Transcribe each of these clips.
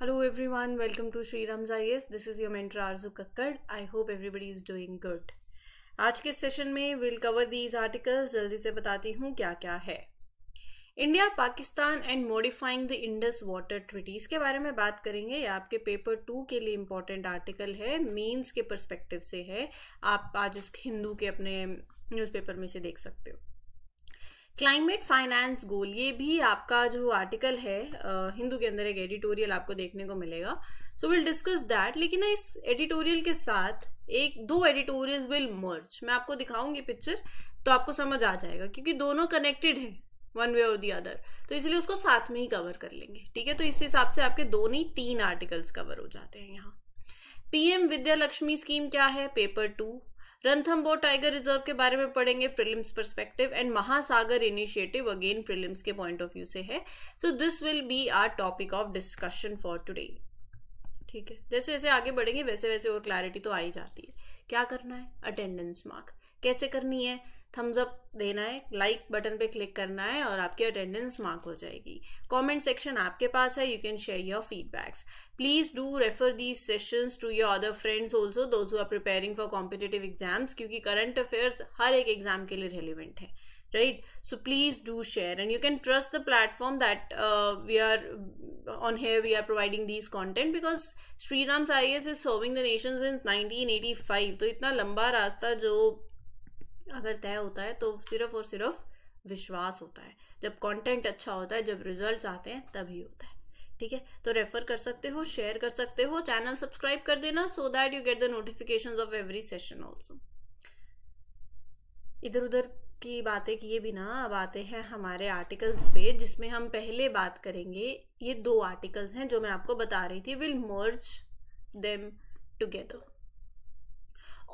Hello everyone welcome to Shri Ram's IS. This is your mentor Aarzoo Kakkar I hope everybody is doing good आज के session में will cover these articles जल्दी से बताती हूँ क्या क्या है India Pakistan and modifying the Indus water treaties के बारे में बात करेंगे ये आपके पेपर टू के लिए इम्पोर्टेंट आर्टिकल है मीन्स के परस्पेक्टिव से है आप आज इस हिंदू के अपने न्यूज़पेपर में से देख सकते हो क्लाइमेट फाइनेंस गोल ये भी आपका जो आर्टिकल है हिंदू के अंदर एक एडिटोरियल आपको देखने को मिलेगा सो विल डिस्कस दैट लेकिन इस एडिटोरियल के साथ एक दो एडिटोरियल्स विल मर्ज मैं आपको दिखाऊंगी पिक्चर तो आपको समझ आ जाएगा क्योंकि दोनों कनेक्टेड हैं वन वे और दी अदर तो इसलिए उसको साथ में ही कवर कर लेंगे ठीक है तो इस हिसाब से आपके दो नहीं तीन आर्टिकल्स कवर हो जाते हैं यहाँ पीएम विद्या लक्ष्मी स्कीम क्या है paper two Ranthambore tiger reserve के बारे में पढ़ेंगे prelims perspective and Mahasagar initiative again prelims के पॉइंट ऑफ व्यू से है so this will be our topic of discussion for today ठीक है जैसे जैसे आगे बढ़ेंगे वैसे वैसे और क्लैरिटी तो आई जाती है क्या करना है अटेंडेंस मार्क कैसे करनी है थम्स अप देना है लाइक like बटन पे क्लिक करना है और आपकी अटेंडेंस मार्क हो जाएगी कमेंट सेक्शन आपके पास है you can share your feedbacks please do refer these sessions to your other friends also those who are preparing for competitive exams क्योंकि करंट अफेयर्स हर एक एग्जाम के लिए रेलिवेंट है right so please do share and you can trust the platform that we are on here we are providing providing content because Shri Sri Ram's serving the nation the nineteen eighty five तो इतना लंबा रास्ता जो अगर तय होता है तो सिर्फ और सिर्फ विश्वास होता है जब कंटेंट अच्छा होता है जब रिजल्ट्स आते हैं तभी होता है ठीक है तो रेफर कर सकते हो शेयर कर सकते हो चैनल सब्सक्राइब कर देना so that you get the notification of every session also इधर उधर की बातें किए बिना अब आते हैं हमारे आर्टिकल्स पे जिसमें हम पहले बात करेंगे ये दो आर्टिकल्स हैं जो मैं आपको बता रही थी will merge them together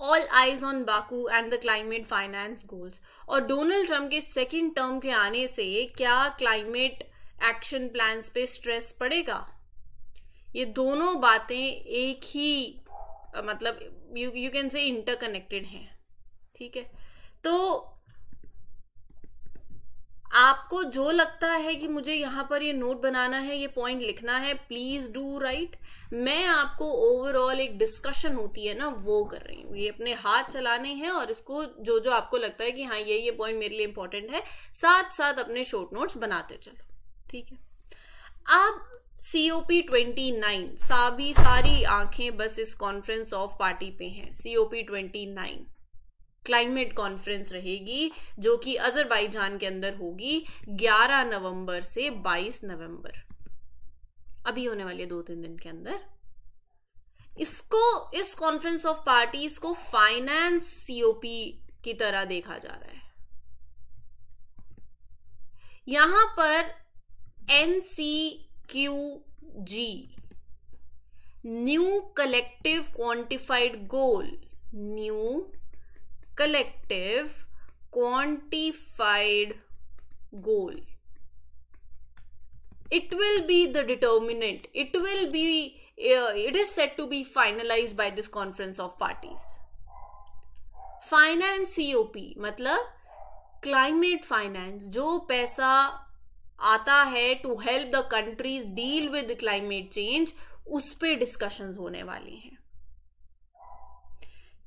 all eyes on Baku and the climate finance goals और डोनाल्ड ट्रम्प के सेकेंड टर्म के आने से क्या क्लाइमेट एक्शन प्लान्स पे स्ट्रेस पड़ेगा ये दोनों बातें एक ही मतलब you you can say interconnected हैं ठीक है तो आपको जो लगता है कि मुझे यहाँ पर ये नोट बनाना है ये पॉइंट लिखना है प्लीज डू राइट मैं आपको ओवरऑल एक डिस्कशन होती है ना वो कर रही हूँ ये अपने हाथ चलाने हैं और इसको जो जो आपको लगता है कि हाँ ये ये पॉइंट मेरे लिए इंपॉर्टेंट है साथ साथ अपने शॉर्ट नोट्स बनाते चलो ठीक है अब पी ट्वेंटी नाइन सभी सारी आंखें बस इस कॉन्फ्रेंस ऑफ पार्टी पे हैं C O P twenty nine climate conference रहेगी जो कि अजरबैजान के अंदर होगी 11 नवंबर से 22 नवंबर अभी होने वाले दो तीन दिन के अंदर इसको इस कॉन्फ्रेंस ऑफ पार्टीज को फाइनेंस सीओपी की तरह देखा जा रहा है यहां पर N C Q G new collective quantified goal new collective quantified goal it will be the determinant it will be uh, it is said to be finalized by this conference of parties finance cop matlab climate finance jo paisa aata hai to help the countries deal with the climate change उस पर discussions होने वाली हैं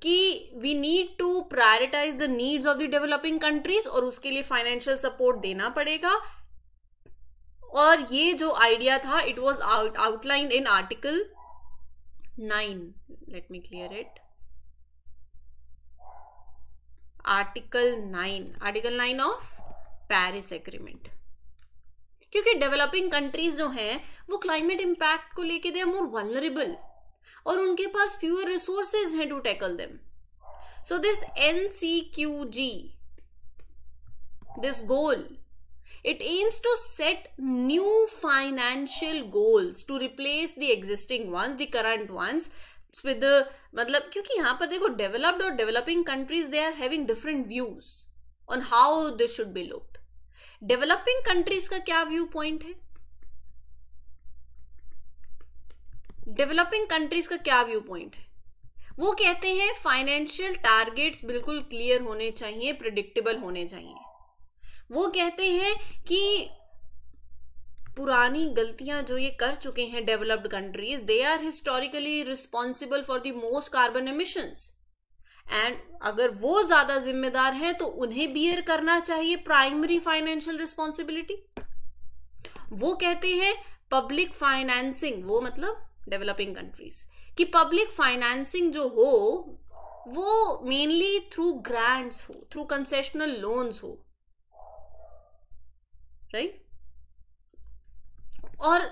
कि we need to prioritise the needs of the developing countries और उसके लिए financial support देना पड़ेगा और ये जो आइडिया था it was out outline in article nine let me clear it article nine article nine of Paris agreement क्योंकि डेवलपिंग कंट्रीज जो हैं वो क्लाइमेट इम्पैक्ट को लेके दे मोर वनरेबल और उनके पास फ्यूअर रिसोर्सेज हैं to tackle them so this N C Q G this goal it aims to set new financial goals to replace the existing ones the current ones with मतलब क्योंकि यहां पर देखो डेवलप्ड और developing countries they are having different views on how this should be looked developing countries का क्या view point है developing countries का क्या व्यू पॉइंट है वो कहते हैं फाइनेंशियल टारगेट्स बिल्कुल क्लियर होने चाहिए प्रिडिक्टेबल होने चाहिए वो कहते हैं कि पुरानी गलतियां जो ये कर चुके हैं developed countries they are historically responsible for the most carbon emissions and अगर वो ज्यादा जिम्मेदार हैं तो उन्हें बियर करना चाहिए प्राइमरी फाइनेंशियल रिस्पॉन्सिबिलिटी वो कहते हैं पब्लिक फाइनेंसिंग वो मतलब डेवलपिंग कंट्रीज कि पब्लिक फाइनेंसिंग जो हो वो मेनली थ्रू ग्रांट्स हो थ्रू कंसेशनल लोन्स हो राइट right? और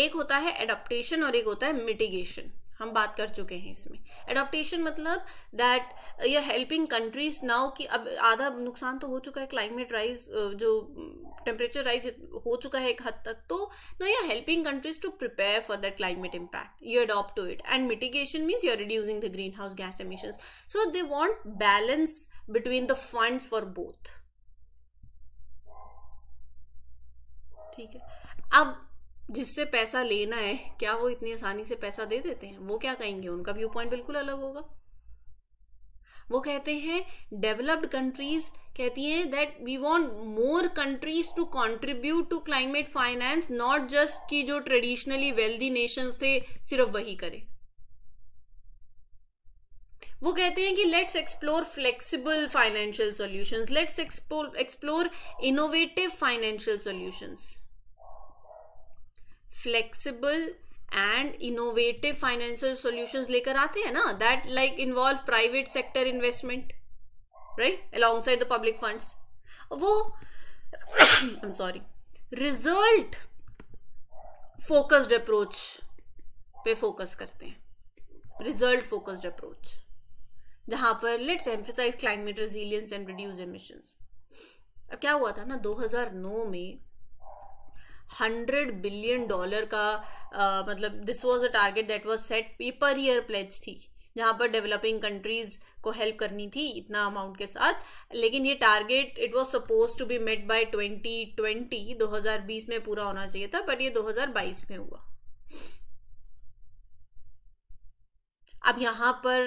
एक होता है एडप्टेशन और एक होता है मिटिगेशन हम बात कर चुके हैं इसमें एडोप्टेशन मतलब दैट या हेल्पिंग कंट्रीज नाउ कि अब आधा नुकसान तो हो चुका है क्लाइमेट राइज uh, जो टेम्परेचर राइज हो चुका है एक हद तक तो ना या helping countries to prepare for that climate impact you adopt to it and mitigation means you are reducing the greenhouse gas emission so they want balance between the fund for both ठीक है अब जिससे पैसा लेना है क्या वो इतनी आसानी से पैसा दे देते हैं वो क्या कहेंगे उनका व्यू पॉइंट बिल्कुल अलग होगा वो कहते हैं डेवलप्ड कंट्रीज कहती हैं that we want more countries to contribute to climate finance not just कि जो ट्रेडिशनली वेल्दी नेशंस थे सिर्फ वही करें वो कहते हैं कि let's explore flexible financial solutions let's explore innovative financial solutions flexible and innovative financial solutions लेकर आते हैं ना that like involve private sector investment right alongside the public funds वो I am sorry result focused approach पे focus करते हैं result focused approach जहां पर let's emphasise climate resilience and reduce emissions अब क्या हुआ था ना 2009 में हंड्रेड बिलियन डॉलर का आ, मतलब this was a target that was set per year pledge थी जहाँ पर डेवलपिंग कंट्रीज को हेल्प करनी थी इतना अमाउंट के साथ लेकिन ये target it was suppose to be met by 2020 2020 में पूरा होना चाहिए था बट ये 2022 में हुआ अब यहाँ पर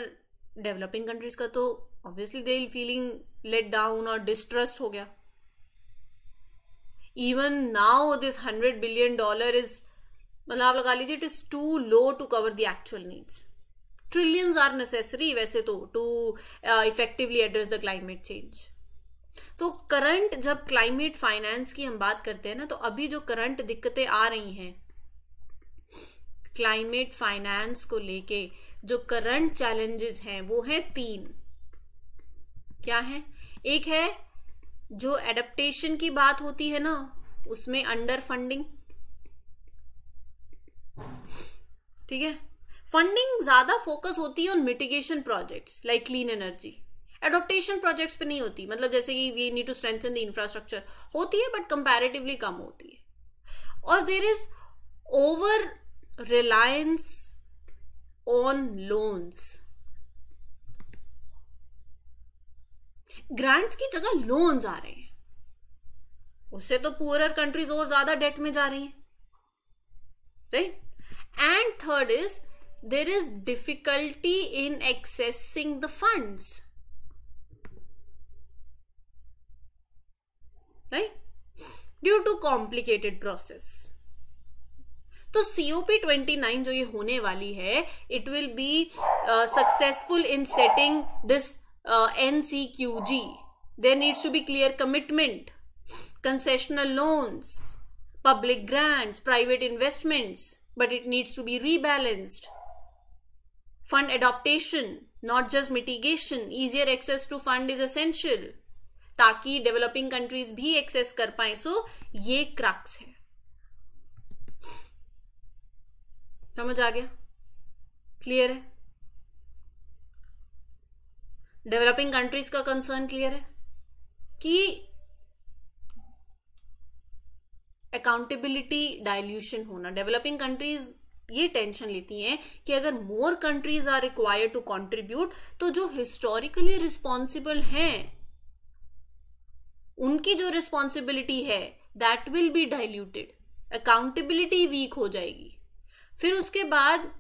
डेवलपिंग कंट्रीज का तो obviously they feeling let down और डिस्ट्रस्ट हो गया even now this hundred billion dollar is मतलब आप लगा लीजिए it is too low to cover the actual needs trillions are necessary वैसे तो to effectively address the climate change तो करंट जब क्लाइमेट फाइनेंस की हम बात करते हैं ना तो अभी जो करंट दिक्कतें आ रही हैं क्लाइमेट फाइनेंस को लेके जो करंट चैलेंजेस हैं वो हैं तीन क्या है एक है जो एडप्टेशन की बात होती है ना उसमें अंडर फंडिंग ठीक है फंडिंग ज्यादा फोकस होती है on mitigation projects like clean energy adoption projects पे नहीं होती मतलब जैसे कि we need to strengthen the infrastructure होती है बट कंपैरेटिवली कम होती है और there is over reliance on loans grants की जगह लोन्स आ रहे हैं उससे तो पुअर कंट्रीज और ज्यादा डेट में जा रही हैं right and third is there is difficulty in accessing the funds right due to complicated process तो सीओपी ट्वेंटी नाइन जो ये होने वाली है it will be successful in setting this uh, NCQG. There needs to be clear commitment, concessional loans, public grants, private investments, but it needs to be rebalanced. Fund adaptation, not just mitigation. Easier access to fund is essential. ताकि developing countries भी access कर पाए सो so, ये crux है समझ आ गया clear है developing countries का कंसर्न क्लियर है कि अकाउंटेबिलिटी डायल्यूशन होना डेवलपिंग कंट्रीज ये टेंशन लेती हैं कि अगर more countries are require to contribute तो जो हिस्टोरिकली रिस्पॉन्सिबल हैं उनकी जो रिस्पॉन्सिबिलिटी है that will be diluted accountability weak हो जाएगी फिर उसके बाद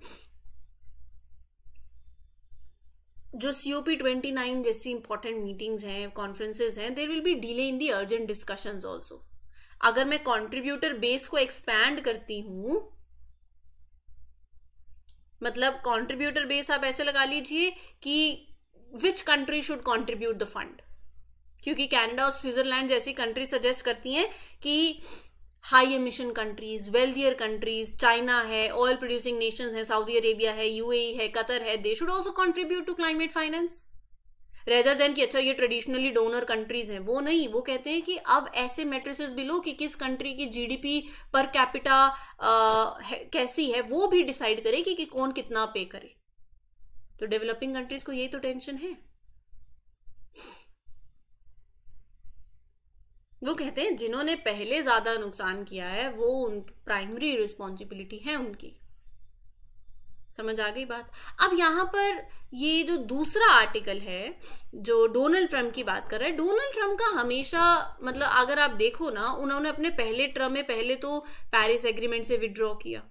जो C O P twenty nine जैसी इंपॉर्टेंट मीटिंग्स हैं कॉन्फ्रेंसेज हैं there will be delay in the urgent discussion also अगर मैं कॉन्ट्रीब्यूटर बेस को एक्सपैंड करती हूं मतलब कॉन्ट्रीब्यूटर बेस आप ऐसे लगा लीजिए कि which country should contribute the fund क्योंकि कैनेडा और स्विट्जरलैंड जैसी कंट्री सजेस्ट करती हैं कि high emission countries wealthier countries China है ऑयल प्रोड्यूसिंग नेशन है सऊदी अरेबिया e है यू है कतर है they should also contribute to climate finance rather than कि अच्छा ये ट्रेडिशनली डोनर कंट्रीज हैं वो नहीं वो कहते हैं कि अब ऐसे मेट्रिसेस भी लो कि किस कंट्री की जीडीपी पर कैपिटा कैसी है वो भी डिसाइड करे कि, कि कौन कितना पे करे तो डेवलपिंग कंट्रीज को यही तो टेंशन है वो कहते हैं जिन्होंने पहले ज्यादा नुकसान किया है वो उन प्राइमरी रिस्पॉन्सिबिलिटी है उनकी समझ आ गई बात अब यहाँ पर ये जो दूसरा आर्टिकल है जो डोनाल्ड ट्रम्प की बात कर रहा है डोनाल्ड ट्रम्प का हमेशा मतलब अगर आप देखो ना उन्होंने अपने पहले ट्रम में पहले तो पेरिस एग्रीमेंट से विड्रॉ किया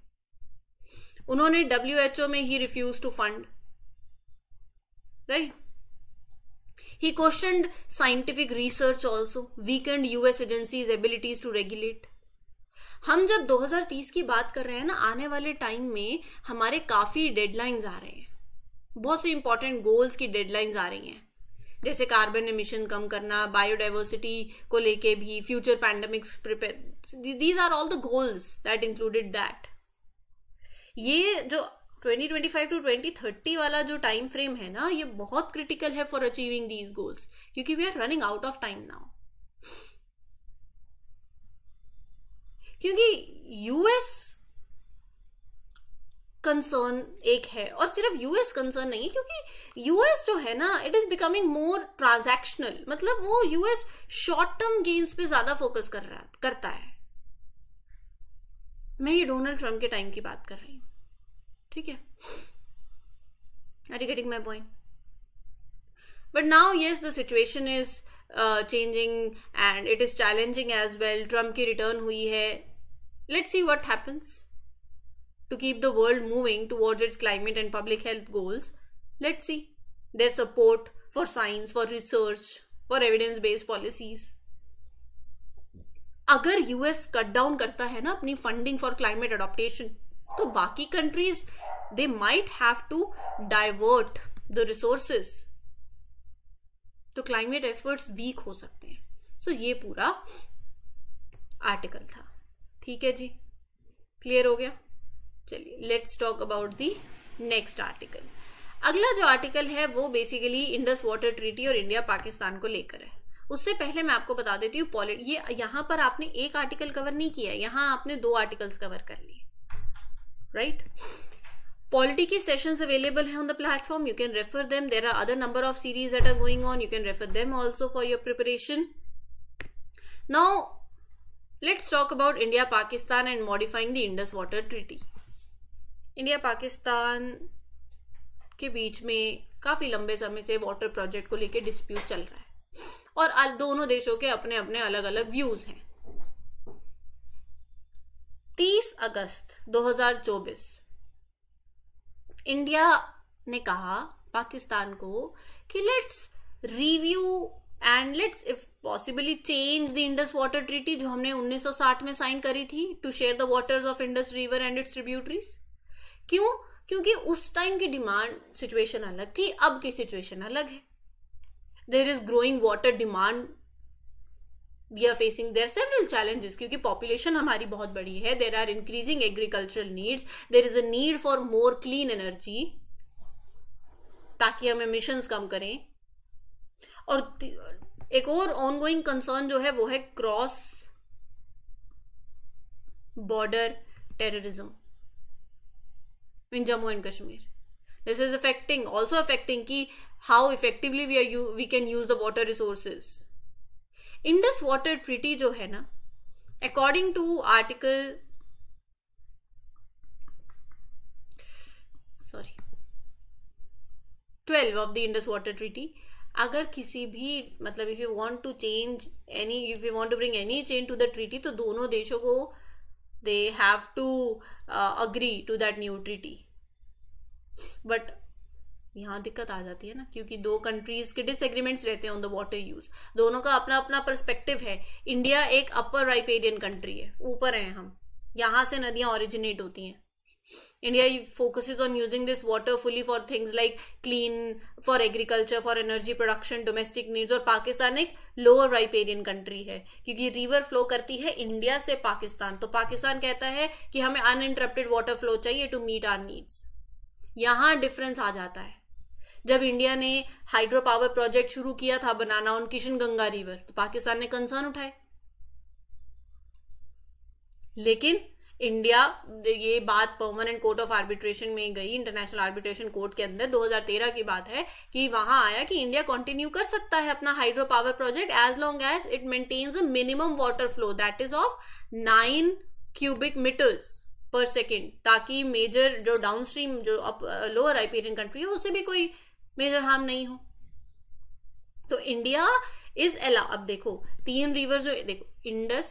उन्होंने डब्ल्यू एच ओ में ही refuse to fund right He questioned scientific research also, weakened US agencies' abilities to regulate. हम जब 2030 की बात कर रहे हैं ना आने वाले टाइम में हमारे काफ़ी डेडलाइंस आ रहे हैं बहुत से इंपॉर्टेंट गोल्स की डेडलाइंस आ रही हैं जैसे कार्बन एमिशन कम करना बायोडाइवर्सिटी को लेके भी future pandemics prepare these are all the goals that included that ये जो 2025 टू 2030 वाला जो टाइम फ्रेम है ना ये बहुत क्रिटिकल है फॉर अचीविंग दीज गोल्स क्योंकि we are running out of time now क्योंकि यूएस कंसर्न एक है और सिर्फ यूएस कंसर्न नहीं है क्योंकि यूएस जो है ना it is becoming more transactional मतलब वो यूएस शॉर्ट टर्म गेम्स पे ज्यादा फोकस कर रहा करता है मैं ये डोनाल्ड ट्रम्प के टाइम की बात कर रही हूं ठीक है are you getting my point but now yes the situation is changing and it is challenging as well Trump की रिटर्न हुई है let see what happens to keep the world moving toward its climate and public health goals let see their support for science for research for evidence based policies अगर US cut down करता है ना अपनी funding for climate adoption तो बाकी countries they might have to divert the resources तो climate efforts weak हो सकते हैं सो so, ये पूरा आर्टिकल था ठीक है जी क्लियर हो गया चलिए let's talk about the next article अगला जो आर्टिकल है वो बेसिकली इंडस वाटर ट्रीटी और इंडिया पाकिस्तान को लेकर है उससे पहले मैं आपको बता देती हूँ पॉलिट ये यहाँ पर आपने एक आर्टिकल कवर नहीं किया यहाँ आपने दो आर्टिकल्स कवर कर लिए right polity ki sessions available on the platform you can refer them there are other number of series that are going on you can refer them also for your preparation now let's talk about india pakistan and modifying the indus water treaty India Pakistan के बीच में काफ़ी लंबे समय से water project को लेकर dispute चल रहा है और दोनों देशों के अपने अपने अलग अलग व्यूज़ हैं 30 अगस्त 2024 इंडिया ने कहा पाकिस्तान को कि let's review and let's if possibly change the Indus water treaty जो हमने 1960 में साइन करी थी to share the waters of Indus river and its tributaries क्यों क्योंकि उस टाइम की डिमांड सिचुएशन अलग थी अब की सिचुएशन अलग है there is growing water demand we are facing there several challenges क्योंकि पॉपुलेशन हमारी बहुत बड़ी है there are increasing agricultural needs there is a need for more clean energy ताकि हम एमिशंस कम करें और एक और ऑन गोइंग कंसर्न जो है वो है cross border terrorism in Jammu and Kashmir this is affecting also affecting की how effectively we are you we can use the water resources Indus water treaty जो है ना according to article sorry twelve of the Indus water treaty अगर किसी भी मतलब if you want to change any if you want to bring any change to the treaty तो दोनों देशों को they have to agree to that new treaty but यहाँ दिक्कत आ जाती है ना क्योंकि दो कंट्रीज के डिसएग्रीमेंट्स रहते हैं ऑन द वाटर यूज दोनों का अपना अपना पर्सपेक्टिव है इंडिया एक अपर राइपेरियन कंट्री है ऊपर हैं हम यहाँ से नदियाँ ओरिजिनेट होती हैं India focuses on using this water fully for things like clean for agriculture for energy production domestic needs और पाकिस्तान एक लोअर राइपेरियन कंट्री है क्योंकि रिवर फ्लो करती है इंडिया से पाकिस्तान तो पाकिस्तान कहता है कि हमें अनइंटरप्टेड वाटर फ्लो चाहिए टू मीट आर नीड्स यहाँ डिफरेंस आ जाता है जब इंडिया ने हाइड्रो पावर प्रोजेक्ट शुरू किया था बनाना ऑन किशन गंगा रिवर तो पाकिस्तान ने कंसर्न उठाए लेकिन इंडिया ये बात परमानेंट कोर्ट ऑफ आर्बिट्रेशन में गई इंटरनेशनल आर्बिट्रेशन कोर्ट के अंदर 2013 की बात है कि वहां आया कि इंडिया कंटिन्यू कर सकता है अपना hydro power project as long as it maintains a minimum water flow that is of nine cubic meters per second ताकि मेजर जो डाउनस्ट्रीम जो अप लोअर आईपीरियन कंट्री है उसे भी कोई मेजर हार्म नहीं हो तो इंडिया इज अला अब देखो तीन रिवर जो देखो इंडस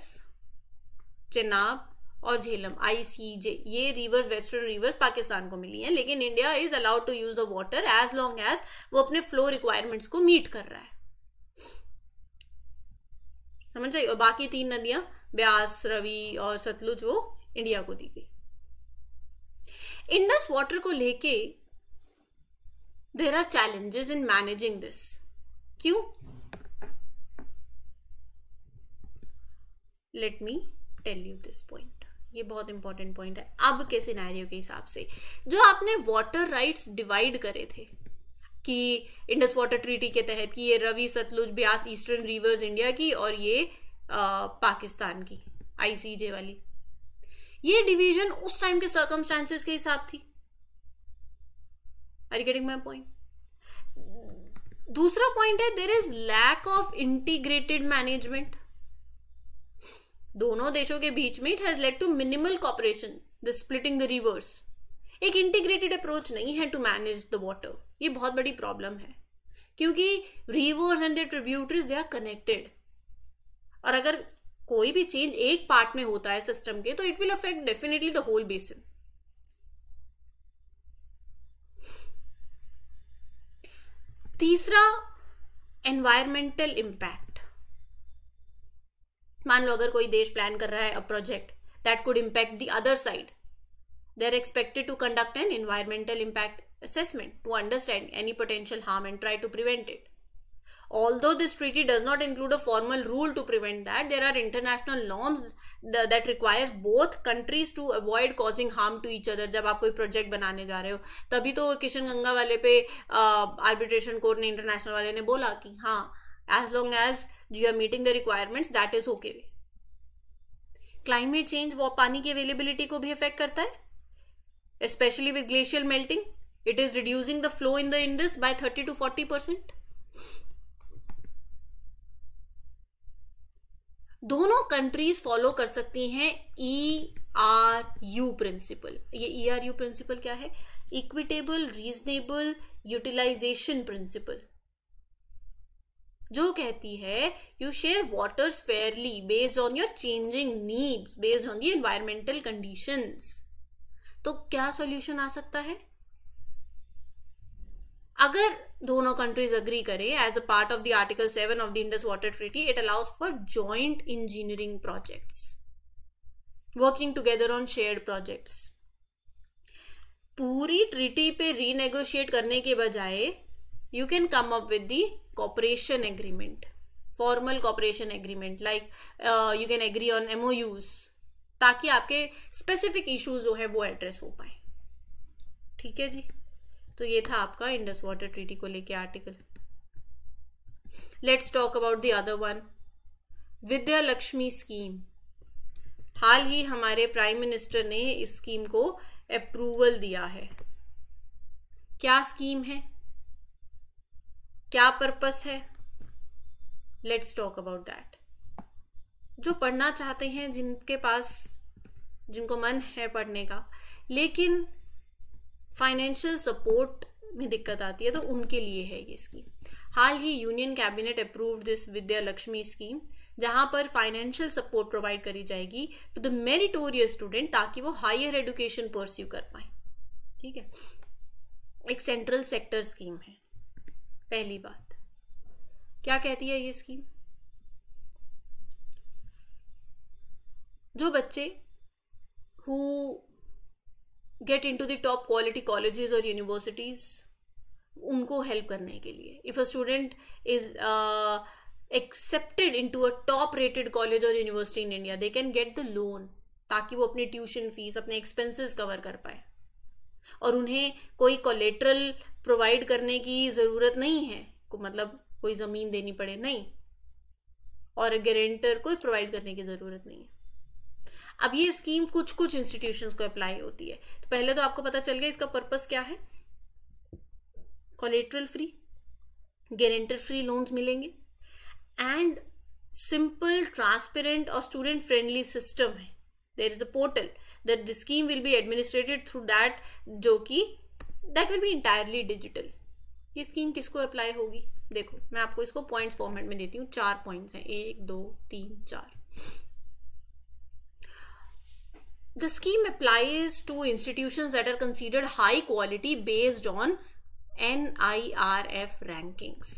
चेनाब और झेलम आई सी जे ये रिवर्स वेस्टर्न रिवर्स पाकिस्तान को मिली हैं लेकिन India is allowed to use the water as long as वो अपने फ्लो रिक्वायरमेंट्स को मीट कर रहा है समझ आई और बाकी तीन नदियां ब्यास रवि और सतलुज वो इंडिया को दी गई इंडस वाटर को लेके there are challenges in managing this क्यों let me tell you this point ये बहुत इंपॉर्टेंट पॉइंट है अब के सिनेरियो के हिसाब से जो आपने वाटर राइट्स डिवाइड करे थे कि इंडस वाटर ट्रीटी के तहत कि ये Ravi Sutlej Beas eastern rivers India की और ये आ, पाकिस्तान की आईसीजे वाली ये डिवीजन उस टाइम के सर्कमस्टांसिस के हिसाब थी are you getting my point दूसरा पॉइंट है there is lack of integrated management दोनों देशों के बीच में it has led to minimal cooperation the splitting the rivers एक इंटीग्रेटेड अप्रोच नहीं है टू मैनेज द वॉटर ये बहुत बड़ी प्रॉब्लम है क्योंकि rivers and the tributaries they are connected और अगर कोई भी चेंज एक पार्ट में होता है सिस्टम के तो it will affect definitely the whole basin तीसरा एनवायरमेंटल इम्पैक्ट मान लो अगर कोई देश प्लान कर रहा है a project that could impact the other side they are expected to conduct an environmental impact assessment to understand any potential harm and try to prevent it Although this treaty does not include a formal rule to prevent that, there are international norms that requires both countries to avoid causing harm to each other. जब आप कोई project बनाने जा रहे हो तभी तो किशन गंगा वाले पे arbitration court ने international वाले ने बोला कि हाँ as long as you are meeting the requirements that is okay climate change वो पानी की अवेलेबिलिटी को भी अफेक्ट करता है specially with glacier melting it is reducing the flow in the Indus by thirty to forty percent दोनों countries follow कर सकती हैं ई आर यू प्रिंसिपल ये ई आर यू प्रिंसिपल क्या है इक्विटेबल रीजनेबल यूटिलाइजेशन प्रिंसिपल जो कहती है you share waters fairly based on your changing needs based on the environmental conditions तो क्या सॉल्यूशन आ सकता है अगर दोनों कंट्रीज अग्री करें as a part of the article seven of the Indus water treaty it allows for joint engineering projects working together on shared projects पूरी treaty पे रीनेगोशिएट करने के बजाय you can come up with the cooperation agreement formal cooperation agreement like you can agree on MOUs ताकि आपके specific issues जो है वो एड्रेस हो पाए ठीक है जी तो ये था आपका इंडस वाटर ट्रीटी को लेके article let's talk about the other one Vidya Lakshmi scheme हाल ही हमारे प्राइम मिनिस्टर ने इस स्कीम को अप्रूवल दिया है क्या स्कीम है क्या पर्पस है लेट्स टॉक अबाउट दैट जो पढ़ना चाहते हैं जिनके पास जिनको मन है पढ़ने का लेकिन फाइनेंशियल सपोर्ट में दिक्कत आती है तो उनके लिए है ये स्कीम हाल ही union cabinet approved this Vidya Lakshmi scheme जहां पर फाइनेंशियल सपोर्ट प्रोवाइड करी जाएगी टू द मेरिटोरियस स्टूडेंट ताकि वो हायर एजुकेशन परस्यू कर पाए ठीक है एक सेंट्रल सेक्टर स्कीम है पहली बात क्या कहती है ये स्कीम जो बच्चे who get into the top quality colleges और यूनिवर्सिटीज़ उनको हेल्प करने के लिए if a student is accepted into a top rated college और university in India they can get the loan ताकि वो अपनी ट्यूशन फीस अपने एक्सपेंसेस कवर कर पाए और उन्हें कोई कोलेट्रल प्रोवाइड करने की ज़रूरत नहीं है को मतलब कोई ज़मीन देनी पड़े नहीं और गारंटर कोई प्रोवाइड करने की ज़रूरत नहीं है अब ये स्कीम कुछ कुछ इंस्टीट्यूशंस को अप्लाई होती है तो पहले तो आपको पता चल गया इसका पर्पज क्या है collateral free guarantor free loans मिलेंगे एंड सिंपल ट्रांसपेरेंट और स्टूडेंट फ्रेंडली सिस्टम है there is a portal that the scheme will be administered through that जो कि that will be entirely digital ये स्कीम किसको अप्लाई होगी देखो मैं आपको इसको पॉइंट्स फॉर्मेट में देती हूँ चार पॉइंट्स हैं एक दो तीन चार the scheme applies to institutions that are considered high quality based on NIRF rankings.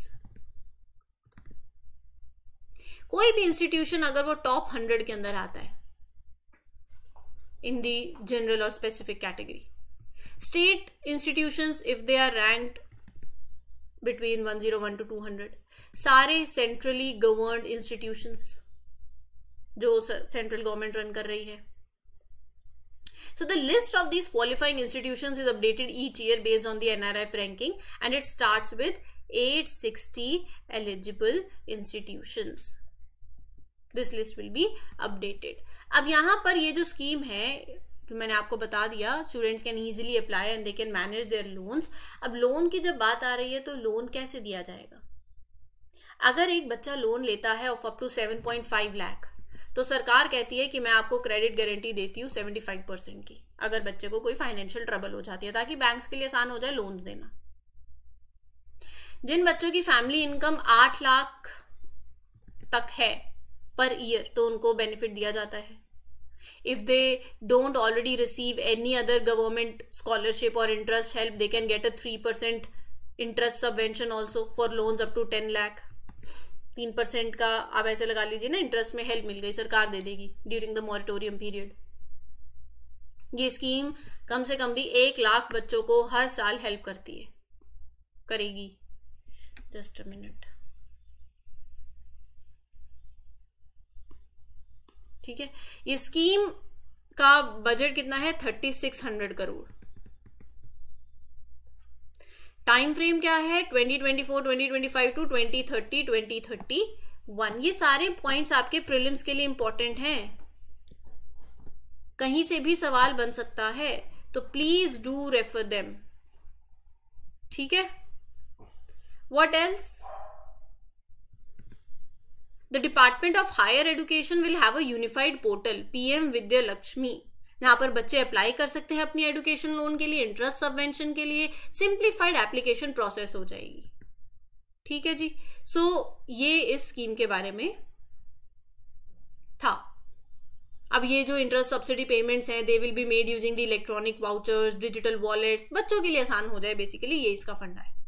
कोई भी इंस्टीट्यूशन अगर वो टॉप हंड्रेड के अंदर आता है इन दी जनरल और specific category state institution if they are rank between one zero one to two hundred सारे सेंट्रली गवर्न इंस्टीट्यूशन जो सेंट्रल गवर्नमेंट रन कर रही है So the list of these qualifying institutions is updated each year based on the NRF ranking and it starts with 860 eligible institutions. This list will be updated. ab yahan par ye jo scheme hai तो मैंने आपको बता दिया students can easily apply and they can manage their loans अब loan की जब बात आ रही है तो लोन कैसे दिया जाएगा अगर एक बच्चा लोन लेता है ऑफ अप टू 7.5 पॉइंट तो सरकार कहती है कि मैं आपको क्रेडिट गारंटी देती हूँ सेवेंटी फाइव परसेंट की अगर बच्चे को कोई फाइनेंशियल ट्रबल हो जाती है ताकि बैंक्स के लिए आसान हो जाए लोन देना जिन बच्चों की फैमिली इनकम आठ लाख तक है पर ईयर तो उनको बेनिफिट दिया जाता है if they don't already receive any other government scholarship और interest help they can get a three percent interest subvention also for loans up to ten lakh तीन परसेंट का आप ऐसे लगा लीजिए ना इंटरेस्ट में हेल्प मिल गई सरकार दे देगी ड्यूरिंग द मॉरिटोरियम पीरियड ये स्कीम कम से कम भी एक लाख बच्चों को हर साल हेल्प करती है करेगी जस्ट अ मिनट ठीक है ये स्कीम का बजट कितना है thirty six hundred crore time frame क्या है 2024, 2025 टू 2030, 2031 ये सारे पॉइंट्स आपके प्रिलिम्स के लिए इंपॉर्टेंट हैं कहीं से भी सवाल बन सकता है तो प्लीज डू रेफर देम ठीक है what else the department of higher education will have a unified portal PM Vidya Lakshmi यहाँ पर बच्चे अप्लाई कर सकते हैं अपनी एडुकेशन लोन के लिए इंटरेस्ट सबवेंशन के लिए सिंप्लीफाइड एप्लीकेशन प्रोसेस हो जाएगी ठीक है जी सो so, ये इस स्कीम के बारे में था अब ये जो इंटरेस्ट सब्सिडी पेमेंट्स हैं they will be made using the electronic vouchers digital wallets बच्चों के लिए आसान हो जाए बेसिकली ये इसका फंडा है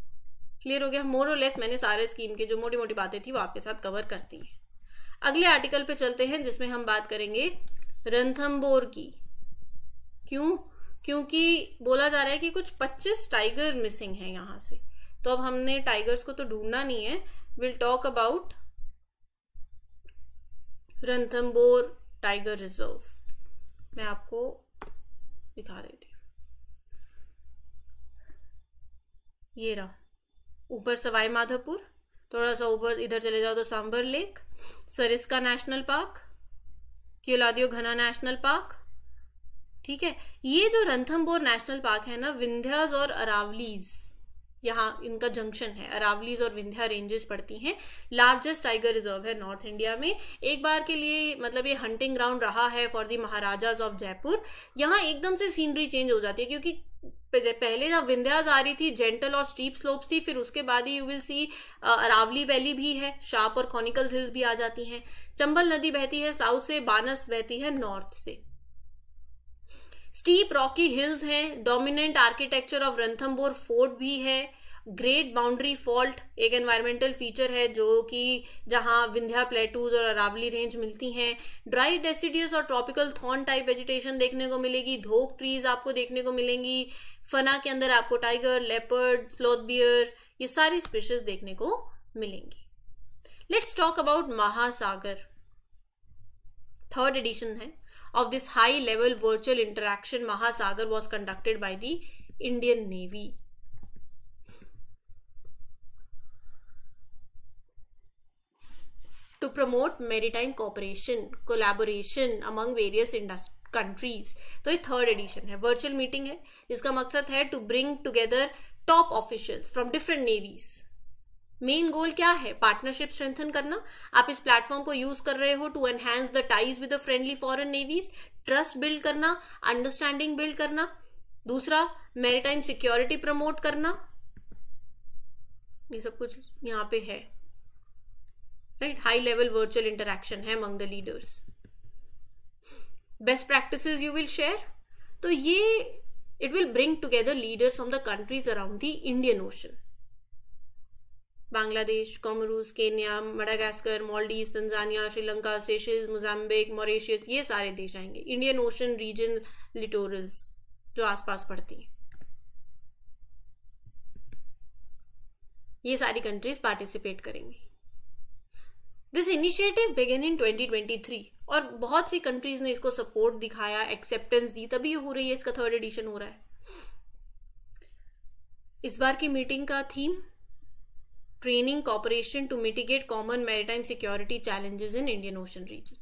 क्लियर हो गया मोर और लेस मैंने सारे स्कीम के जो मोटी मोटी बातें थी वो आपके साथ कवर कर दी हैं अगले आर्टिकल पे चलते हैं जिसमें हम बात करेंगे रंथम की क्यों क्योंकि बोला जा रहा है कि कुछ 25 टाइगर मिसिंग हैं यहाँ से तो अब हमने टाइगर्स को तो ढूंढना नहीं है will talk about Ranthambore tiger reserve मैं आपको दिखा देती हूँ ये रहा ऊपर सवाई माधोपुर थोड़ा सा ऊपर इधर चले जाओ तो Sambhar lake Sariska national park Keoladeo Ghana national park ठीक है ये जो रंथमबोर नेशनल पार्क है ना विंध्याज और अरावलीज यहाँ इनका जंक्शन है अरावलीज और विंध्या रेंजेस पड़ती हैं लार्जेस्ट टाइगर रिजर्व है नॉर्थ इंडिया में एक बार के लिए मतलब ये हंटिंग ग्राउंड रहा है for the maharajas of Jaipur यहाँ एकदम से सीनरी चेंज हो जाती है क्योंकि पहले जहाँ विंध्याज आ रही थी जेंटल और स्टीप स्लोप्स थी फिर उसके बाद ही you will see Aravalli valley भी है शार्प और कॉनिकल हिल्स भी आ जाती हैं चंबल नदी बहती है साउथ से बानस बहती है नॉर्थ से स्टीप रॉकी हिल्स हैं dominant architecture of Ranthambore fort भी है ग्रेट बाउंड्री फॉल्ट एक एनवायरमेंटल फीचर है जो कि जहाँ विंध्या प्लेटूज और अरावली रेंज मिलती हैं ड्राई डेसिडियस और ट्रॉपिकल थॉर्न टाइप वेजिटेशन देखने को मिलेगी धोक ट्रीज आपको देखने को मिलेंगी फना के अंदर आपको टाइगर लेपर्ड स्लोथ बियर ये सारी स्पीशीज देखने को मिलेंगी let's talk about Mahasagar third edition है of this high level virtual interaction Mahasagar was conducted by the Indian Navy. To promote maritime cooperation, collaboration among various industries countries तो ये third edition है virtual meeting है जिसका मकसद है to bring together top officials from different navies main goal क्या है partnership strengthen करना आप इस प्लेटफॉर्म को यूज कर रहे हो to enhance the ties with friendly foreign navies trust build करना अंडरस्टैंडिंग बिल्ड करना दूसरा मेरीटाइम सिक्योरिटी प्रमोट करना ये सब कुछ यहाँ पे है right high level virtual interaction है among the leaders best practice you will share तो ये it will bring together leaders from the countries around the Indian ocean Bangladesh Comoros Kenya Madagascar Maldives Tanzania Sri Lanka Seychelles Mozambique Mauritius ये सारे देश आएंगे Indian ocean reason लिटोरल्स जो आसपास पड़ती हैं ये सारी कंट्रीज पार्टिसिपेट करेंगी दिस इनिशिएटिव बिगिन इन 2023 और बहुत सी कंट्रीज ने इसको सपोर्ट दिखाया एक्सेप्टेंस दी तभी हो रही है इसका थर्ड एडिशन हो रहा है इस बार की मीटिंग का theme training cooperation to mitigate common maritime security challenges in Indian ocean region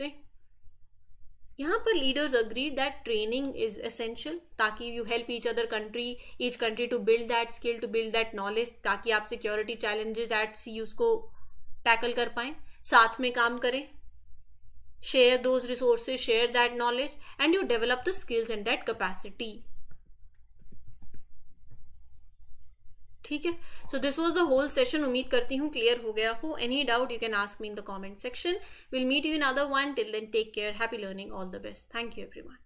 right यहां पर leaders agree that training is essential ताकि you help each other country each country to build that skill to build that knowledge ताकि आप security challenges eight सी उसको tackle कर पाएं साथ में काम करें share those resources share that knowledge and you develop the skills and that capacity ठीक है so this was the whole session उम्मीद करती हूँ क्लियर हो गया हो any doubt you can ask me in the comment section will meet you in other one till then take care happy learning all the best thank you every one